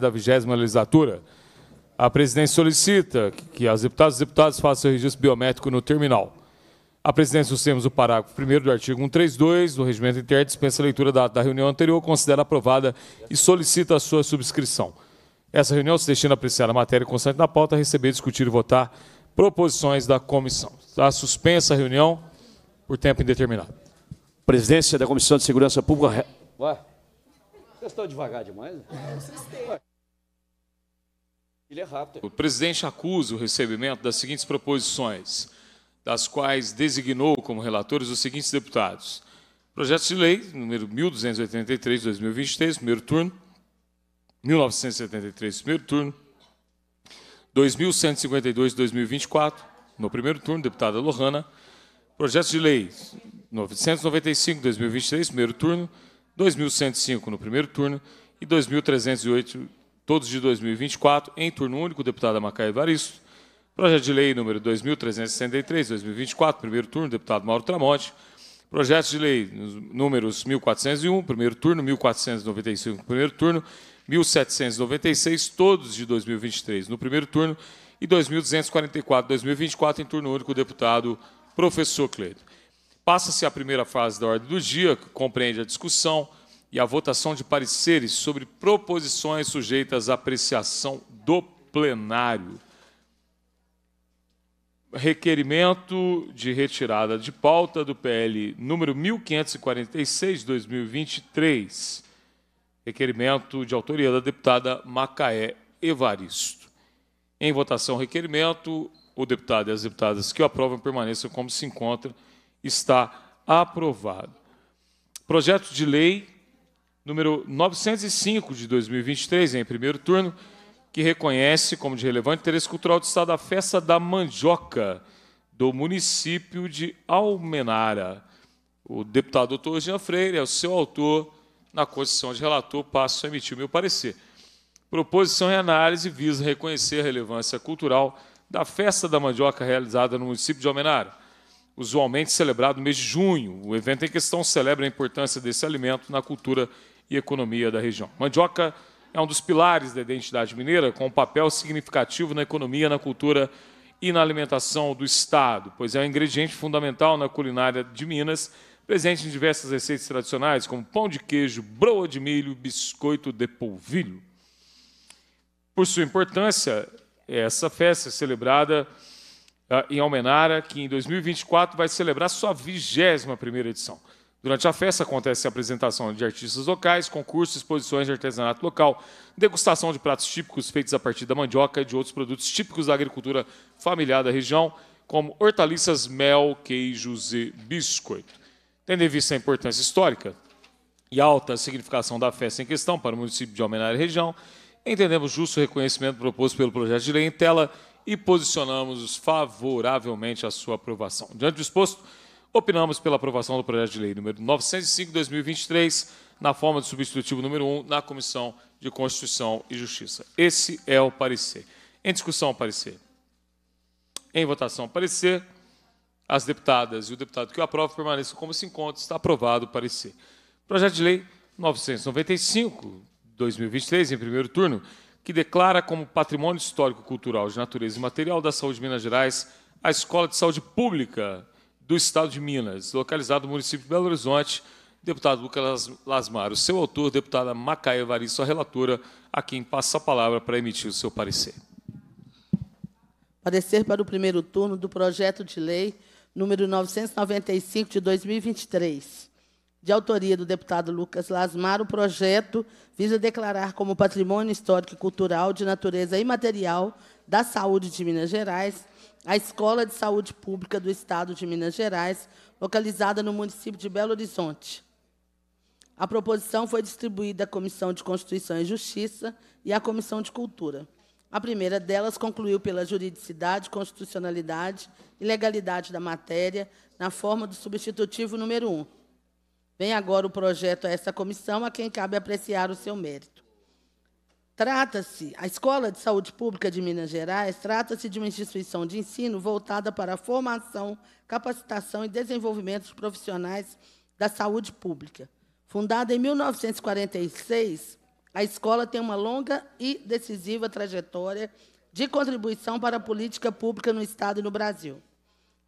da vigésima legislatura, a presidência solicita que as deputadas e deputados façam o registro biométrico no terminal. A presidência dos termos do parágrafo 1 do artigo 132 do regimento interno dispensa a leitura da, da reunião anterior, considera aprovada e solicita a sua subscrição. Essa reunião se destina a apreciar a matéria constante da pauta, receber, discutir e votar proposições da comissão. Está suspensa a reunião por tempo indeterminado. Presidência da Comissão de Segurança Pública... Ué? Vocês estão devagar demais? É, Ele é rápido. O presidente acusa o recebimento das seguintes proposições, das quais designou como relatores os seguintes deputados. Projeto de lei número 1283, 2023, primeiro turno. 1973, primeiro turno. 2152, 2024, no primeiro turno, deputada Lohana. Projeto de lei 995, 2023, primeiro turno. 2.105 no primeiro turno e 2.308, todos de 2024, em turno único, deputada Macaia Evaristo. Projeto de lei número 2.363, 2024, primeiro turno, deputado Mauro Tramonte. Projeto de lei números 1.401, primeiro turno, 1.495, primeiro turno, 1.796, todos de 2023 no primeiro turno, e 2.244, 2024, em turno único, deputado professor Cleiton. Passa-se a primeira fase da ordem do dia, que compreende a discussão e a votação de pareceres sobre proposições sujeitas à apreciação do plenário. Requerimento de retirada de pauta do PL número 1546, 2023. Requerimento de autoria da deputada Macaé Evaristo. Em votação, requerimento, o deputado e as deputadas que o aprovam permaneçam como se encontram está aprovado. Projeto de lei número 905 de 2023, em primeiro turno, que reconhece como de relevante interesse cultural do Estado a festa da mandioca do município de Almenara. O deputado doutor Jean Freire é o seu autor. Na condição de relator, passo a emitir o meu parecer. Proposição e análise visa reconhecer a relevância cultural da festa da mandioca realizada no município de Almenara usualmente celebrado no mês de junho. O evento em questão celebra a importância desse alimento na cultura e economia da região. Mandioca é um dos pilares da identidade mineira, com um papel significativo na economia, na cultura e na alimentação do Estado, pois é um ingrediente fundamental na culinária de Minas, presente em diversas receitas tradicionais, como pão de queijo, broa de milho, biscoito de polvilho. Por sua importância, essa festa é celebrada ah, em Almenara, que em 2024 vai celebrar sua 21ª edição. Durante a festa acontece a apresentação de artistas locais, concursos, exposições de artesanato local, degustação de pratos típicos feitos a partir da mandioca e de outros produtos típicos da agricultura familiar da região, como hortaliças, mel, queijos e biscoito. Tendo em vista a importância histórica e alta significação da festa em questão para o município de Almenara e região, entendemos justo o reconhecimento proposto pelo projeto de lei em tela e posicionamos favoravelmente à sua aprovação. Diante do exposto, opinamos pela aprovação do projeto de lei número 905/2023, na forma de substitutivo número 1, na Comissão de Constituição e Justiça. Esse é o parecer. Em discussão, parecer. Em votação, parecer. As deputadas e o deputado que o aprova permaneçam como se encontra. Está aprovado o parecer. Projeto de lei 995, 2023, em primeiro turno, que declara como patrimônio histórico-cultural de natureza imaterial da saúde de Minas Gerais a Escola de Saúde Pública do Estado de Minas, localizada no município de Belo Horizonte. Deputado Lucas Lasmar, o seu autor, deputada Macaia variz a relatora, a quem passa a palavra para emitir o seu parecer. Parecer para o primeiro turno do projeto de lei número 995 de 2023 de autoria do deputado Lucas Lasmar, o projeto visa declarar como patrimônio histórico e cultural de natureza imaterial da saúde de Minas Gerais a Escola de Saúde Pública do Estado de Minas Gerais, localizada no município de Belo Horizonte. A proposição foi distribuída à Comissão de Constituição e Justiça e à Comissão de Cultura. A primeira delas concluiu pela juridicidade, constitucionalidade e legalidade da matéria, na forma do substitutivo número 1. Vem agora o projeto a essa comissão, a quem cabe apreciar o seu mérito. Trata-se, a Escola de Saúde Pública de Minas Gerais, trata-se de uma instituição de ensino voltada para a formação, capacitação e desenvolvimento dos profissionais da saúde pública. Fundada em 1946, a escola tem uma longa e decisiva trajetória de contribuição para a política pública no Estado e no Brasil.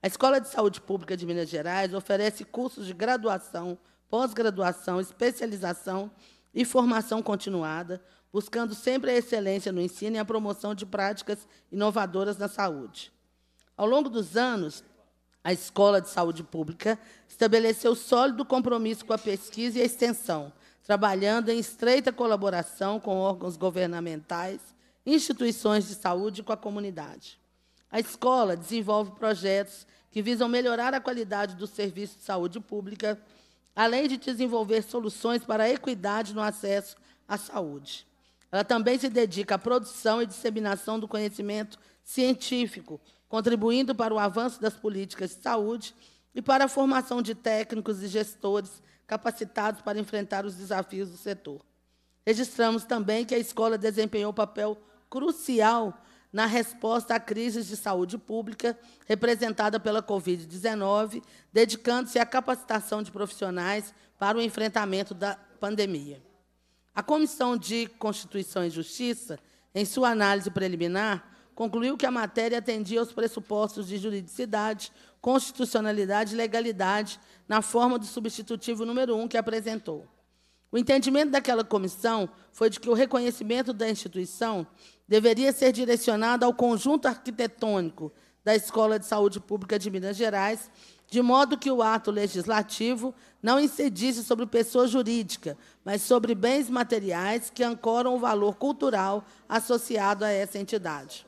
A Escola de Saúde Pública de Minas Gerais oferece cursos de graduação pós-graduação, especialização e formação continuada, buscando sempre a excelência no ensino e a promoção de práticas inovadoras na saúde. Ao longo dos anos, a Escola de Saúde Pública estabeleceu sólido compromisso com a pesquisa e a extensão, trabalhando em estreita colaboração com órgãos governamentais, instituições de saúde e com a comunidade. A escola desenvolve projetos que visam melhorar a qualidade do serviço de saúde pública além de desenvolver soluções para a equidade no acesso à saúde. Ela também se dedica à produção e disseminação do conhecimento científico, contribuindo para o avanço das políticas de saúde e para a formação de técnicos e gestores capacitados para enfrentar os desafios do setor. Registramos também que a escola desempenhou papel crucial na resposta à crise de saúde pública representada pela Covid-19, dedicando-se à capacitação de profissionais para o enfrentamento da pandemia. A Comissão de Constituição e Justiça, em sua análise preliminar, concluiu que a matéria atendia aos pressupostos de juridicidade, constitucionalidade e legalidade na forma do substitutivo número 1 um que apresentou. O entendimento daquela comissão foi de que o reconhecimento da instituição deveria ser direcionado ao conjunto arquitetônico da Escola de Saúde Pública de Minas Gerais, de modo que o ato legislativo não incidisse sobre pessoa jurídica, mas sobre bens materiais que ancoram o valor cultural associado a essa entidade.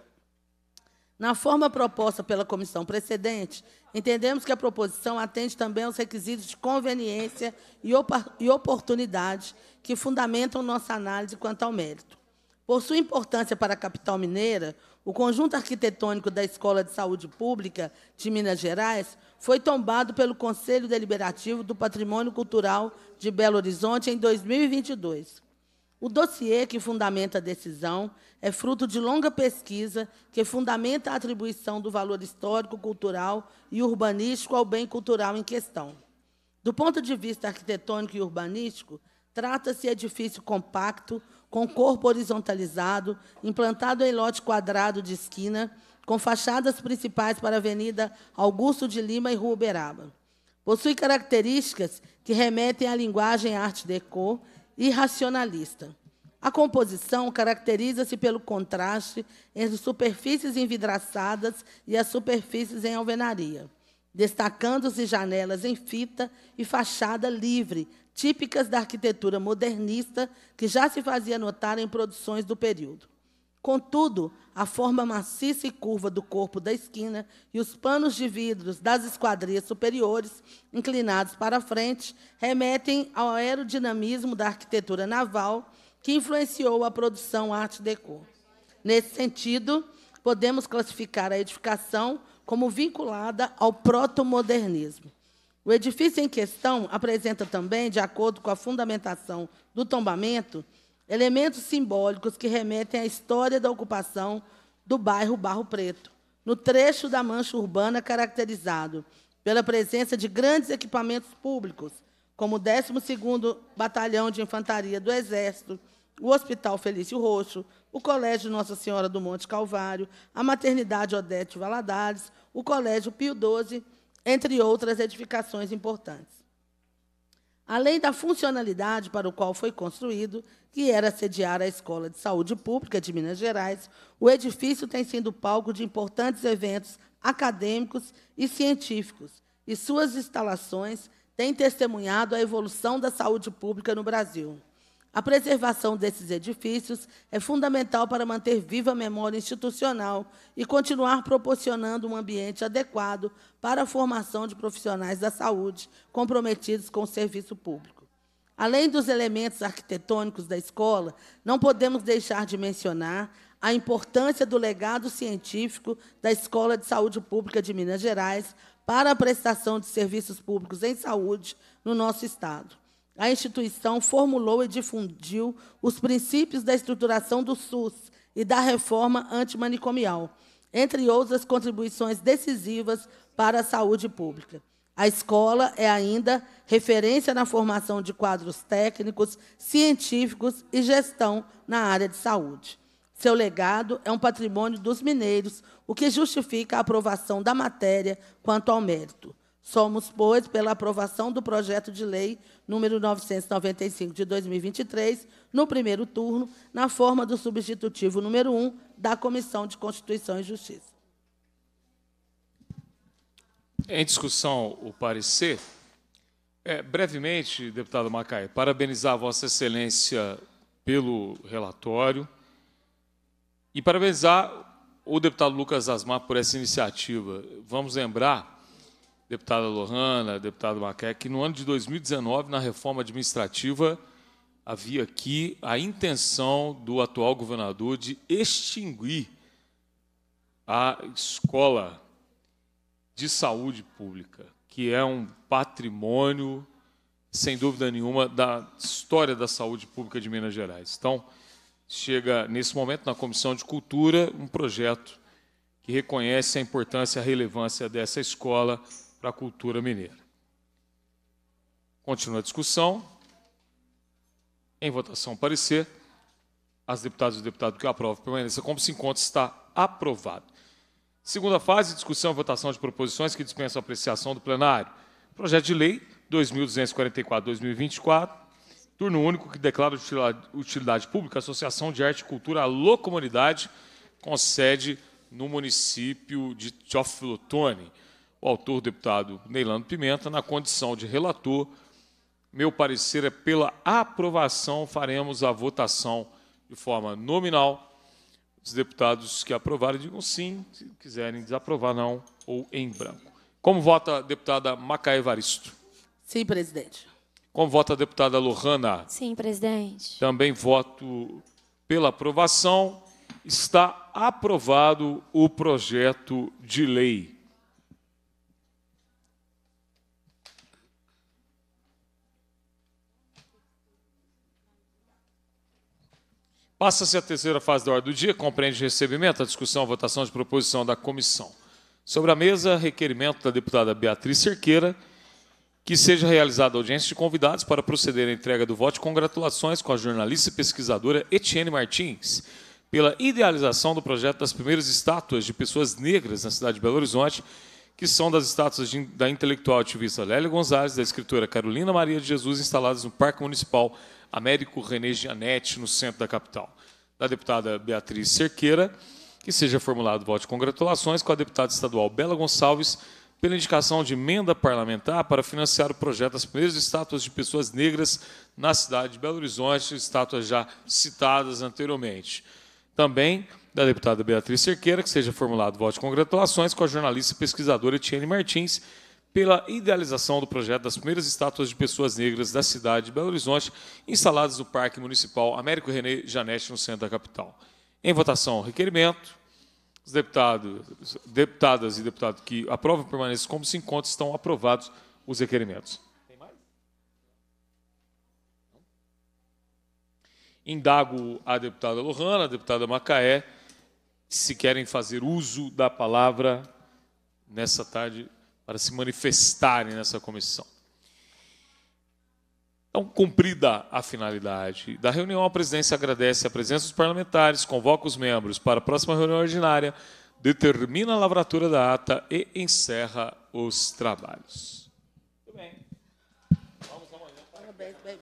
Na forma proposta pela comissão precedente, entendemos que a proposição atende também aos requisitos de conveniência e, e oportunidade que fundamentam nossa análise quanto ao mérito. Por sua importância para a capital mineira, o conjunto arquitetônico da Escola de Saúde Pública de Minas Gerais foi tombado pelo Conselho Deliberativo do Patrimônio Cultural de Belo Horizonte em 2022. O dossiê que fundamenta a decisão é fruto de longa pesquisa que fundamenta a atribuição do valor histórico, cultural e urbanístico ao bem cultural em questão. Do ponto de vista arquitetônico e urbanístico, trata-se de edifício compacto, com corpo horizontalizado, implantado em lote quadrado de esquina, com fachadas principais para a Avenida Augusto de Lima e Rua Uberaba. Possui características que remetem à linguagem Art Deco e racionalista. A composição caracteriza-se pelo contraste entre superfícies envidraçadas e as superfícies em alvenaria, destacando-se janelas em fita e fachada livre, típicas da arquitetura modernista que já se fazia notar em produções do período. Contudo, a forma maciça e curva do corpo da esquina e os panos de vidros das esquadrias superiores, inclinados para a frente, remetem ao aerodinamismo da arquitetura naval que influenciou a produção Art Deco. Nesse sentido, podemos classificar a edificação como vinculada ao protomodernismo. O edifício em questão apresenta também, de acordo com a fundamentação do tombamento, elementos simbólicos que remetem à história da ocupação do bairro Barro Preto, no trecho da mancha urbana caracterizado pela presença de grandes equipamentos públicos, como o 12º Batalhão de Infantaria do Exército, o Hospital Felício Roxo, o Colégio Nossa Senhora do Monte Calvário, a Maternidade Odete Valadares, o Colégio Pio XII, entre outras edificações importantes além da funcionalidade para o qual foi construído, que era sediar a Escola de Saúde Pública de Minas Gerais, o edifício tem sido palco de importantes eventos acadêmicos e científicos, e suas instalações têm testemunhado a evolução da saúde pública no Brasil. A preservação desses edifícios é fundamental para manter viva a memória institucional e continuar proporcionando um ambiente adequado para a formação de profissionais da saúde comprometidos com o serviço público. Além dos elementos arquitetônicos da escola, não podemos deixar de mencionar a importância do legado científico da Escola de Saúde Pública de Minas Gerais para a prestação de serviços públicos em saúde no nosso Estado a instituição formulou e difundiu os princípios da estruturação do SUS e da reforma antimanicomial, entre outras contribuições decisivas para a saúde pública. A escola é ainda referência na formação de quadros técnicos, científicos e gestão na área de saúde. Seu legado é um patrimônio dos mineiros, o que justifica a aprovação da matéria quanto ao mérito. Somos, pois, pela aprovação do projeto de lei número 995 de 2023, no primeiro turno, na forma do substitutivo número 1 da Comissão de Constituição e Justiça. Em discussão, o parecer. É, brevemente, deputado Macai, parabenizar Vossa Excelência pelo relatório e parabenizar o deputado Lucas Asmar por essa iniciativa. Vamos lembrar deputada Lohana, deputado Maqué, que no ano de 2019, na reforma administrativa, havia aqui a intenção do atual governador de extinguir a escola de saúde pública, que é um patrimônio, sem dúvida nenhuma, da história da saúde pública de Minas Gerais. Então, chega nesse momento na Comissão de Cultura um projeto que reconhece a importância e a relevância dessa escola para a cultura mineira. Continua a discussão. Em votação, parecer. As deputadas e o deputado que aprovam permaneça como se encontra, está aprovado. Segunda fase, discussão e votação de proposições que dispensam apreciação do plenário. Projeto de lei 2244-2024, turno único que declara utilidade pública a Associação de Arte e Cultura à Locomunidade, com sede no município de Tioflotone autor, deputado Neilando Pimenta, na condição de relator. Meu parecer é pela aprovação, faremos a votação de forma nominal. Os deputados que aprovarem digam sim, se quiserem desaprovar, não, ou em branco. Como vota a deputada Macaé Varisto? Sim, presidente. Como vota a deputada Lohana? Sim, presidente. Também voto pela aprovação. Está aprovado o projeto de lei. Passa-se a terceira fase da ordem do dia, compreende recebimento, a discussão, a votação de proposição da comissão. Sobre a mesa, requerimento da deputada Beatriz Cerqueira, que seja realizada audiência de convidados para proceder à entrega do voto. Congratulações com a jornalista e pesquisadora Etienne Martins pela idealização do projeto das primeiras estátuas de pessoas negras na cidade de Belo Horizonte que são das estátuas de, da intelectual ativista Lélia Gonzalez, da escritora Carolina Maria de Jesus, instaladas no Parque Municipal Américo René Gianetti, no centro da capital. Da deputada Beatriz Cerqueira, que seja formulado voto de congratulações com a deputada estadual Bela Gonçalves pela indicação de emenda parlamentar para financiar o projeto das primeiras estátuas de pessoas negras na cidade de Belo Horizonte, estátuas já citadas anteriormente. Também da deputada Beatriz Cerqueira, que seja formulado voto de congratulações com a jornalista e pesquisadora Etienne Martins pela idealização do projeto das primeiras estátuas de pessoas negras da cidade de Belo Horizonte, instaladas no Parque Municipal Américo René Janete, no centro da capital. Em votação, requerimento. Os deputados, deputadas e deputados que aprovam permaneçam como se encontram, estão aprovados os requerimentos. Tem mais? Indago a deputada Lohana, a deputada Macaé, se querem fazer uso da palavra nessa tarde para se manifestarem nessa comissão. Então, cumprida a finalidade da reunião, a presidência agradece a presença dos parlamentares, convoca os membros para a próxima reunião ordinária, determina a lavratura da ata e encerra os trabalhos. Muito bem. Vamos amanhã. Parabéns,